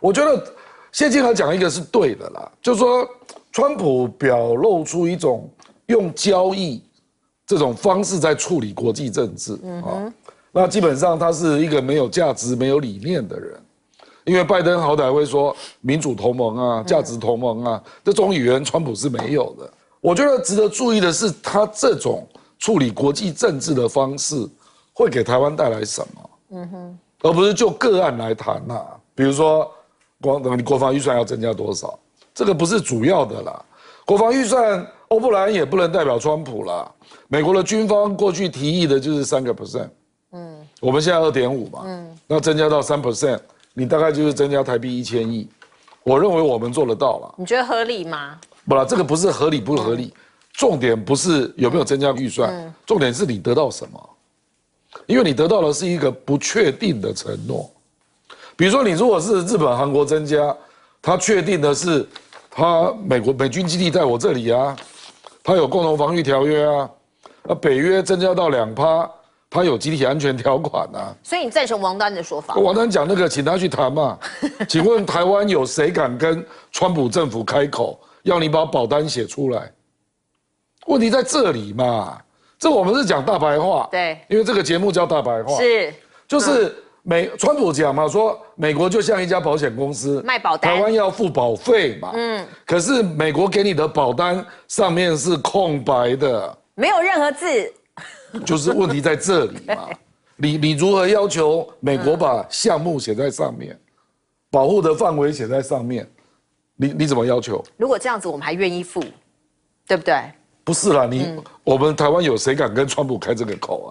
我觉得谢金河讲一个是对的啦，就是说，川普表露出一种用交易这种方式在处理国际政治，啊，那基本上他是一个没有价值、没有理念的人，因为拜登好歹会说民主同盟啊、价值同盟啊这种语言，川普是没有的。我觉得值得注意的是，他这种处理国际政治的方式会给台湾带来什么？嗯哼，而不是就个案来谈啊，比如说。光等你国防预算要增加多少？这个不是主要的啦。国防预算，欧布兰也不能代表川普啦。美国的军方过去提议的就是三个 percent，嗯，我们现在二点五嘛，嗯，那增加到三 percent，你大概就是增加台币一千亿。我认为我们做得到了。你觉得合理吗？不啦，这个不是合理不合理，重点不是有没有增加预算，重点是你得到什么，因为你得到的是一个不确定的承诺。比如说，你如果是日本、韩国增加，他确定的是，他美国美军基地在我这里啊，他有共同防御条约啊，北约增加到两趴，他有集体安全条款啊。所以你赞成王丹的说法？王丹讲那个，请他去谈嘛。请问台湾有谁敢跟川普政府开口，要你把保单写出来？问题在这里嘛。这我们是讲大白话。对。因为这个节目叫大白话。是。就是。美川普讲嘛，说美国就像一家保险公司，卖保单，台湾要付保费嘛。嗯，可是美国给你的保单上面是空白的，没有任何字。就是问题在这里嘛，你你如何要求美国把项目写在上面，保护的范围写在上面？你你怎么要求？如果这样子，我们还愿意付，对不对？不是啦，你我们台湾有谁敢跟川普开这个口啊？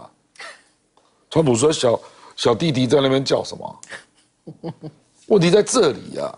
川普说小。小弟弟在那边叫什么？问题在这里呀。